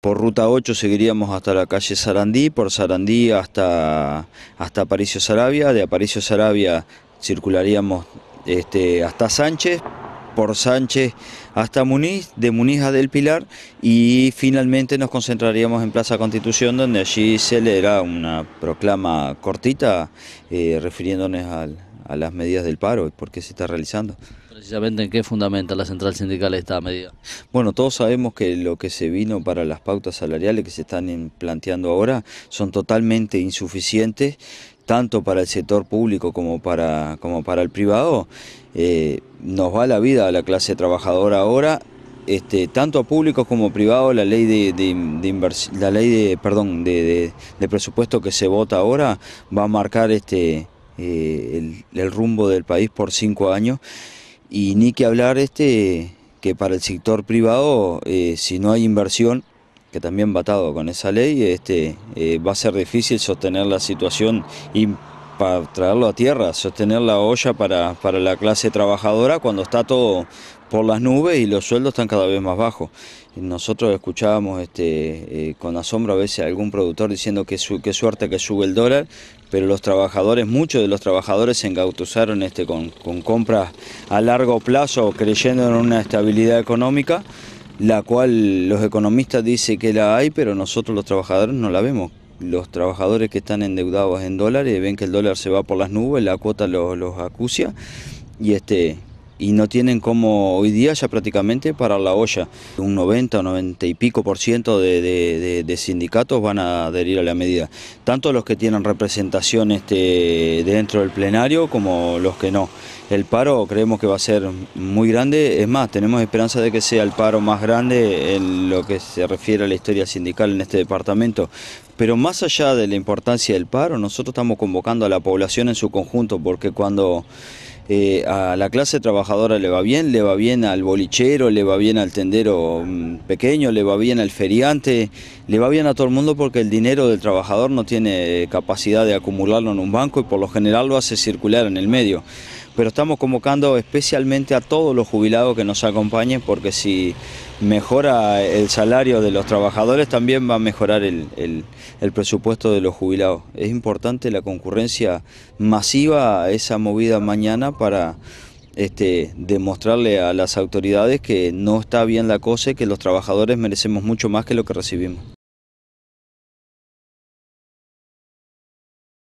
Por ruta 8 seguiríamos hasta la calle Sarandí, por Sarandí hasta, hasta Aparicio Sarabia, de Aparicio Sarabia circularíamos este, hasta Sánchez por Sánchez hasta Muniz, de Muniz a Del Pilar y finalmente nos concentraríamos en Plaza Constitución donde allí se leerá una proclama cortita eh, refiriéndonos a las medidas del paro y por qué se está realizando. Precisamente en qué fundamenta la central sindical esta medida. Bueno, todos sabemos que lo que se vino para las pautas salariales que se están planteando ahora son totalmente insuficientes, tanto para el sector público como para, como para el privado, eh, nos va la vida a la clase trabajadora ahora, este, tanto a públicos como privado la ley de, la ley de, perdón, de, presupuesto que se vota ahora va a marcar este, eh, el, rumbo del país por cinco años. Y ni que hablar este, que para el sector privado, eh, si no hay inversión, que también batado con esa ley, este, eh, va a ser difícil sostener la situación y para traerlo a tierra, sostener la olla para, para la clase trabajadora cuando está todo por las nubes y los sueldos están cada vez más bajos. Nosotros escuchábamos este, eh, con asombro a veces a algún productor diciendo que qué suerte que sube el dólar, pero los trabajadores, muchos de los trabajadores se engautuzaron este, con, con compras a largo plazo creyendo en una estabilidad económica la cual los economistas dicen que la hay, pero nosotros los trabajadores no la vemos. Los trabajadores que están endeudados en dólares ven que el dólar se va por las nubes, la cuota los, los acucia y este y no tienen como hoy día ya prácticamente para la olla. Un 90 o 90 y pico por ciento de, sindicatos van a adherir a la medida. Tanto los que tienen representación este, dentro del plenario como los que no. El paro creemos que va a ser muy grande, es más, tenemos esperanza de que sea el paro más grande en lo que se refiere a la historia sindical en este departamento. Pero más allá de la importancia del paro, nosotros estamos convocando a la población en su conjunto, porque cuando eh, a la clase trabajadora le va bien, le va bien al bolichero, le va bien al tendero mm, pequeño, le va bien al feriante, le va bien a todo el mundo porque el dinero del trabajador no tiene capacidad de acumularlo en un banco y por lo general lo hace circular en el medio pero estamos convocando especialmente a todos los jubilados que nos acompañen porque si mejora el salario de los trabajadores también va a mejorar el, presupuesto de los jubilados. Es importante la concurrencia masiva a esa movida mañana para este, demostrarle a las autoridades que no está bien la cosa y que los trabajadores merecemos mucho más que lo que recibimos.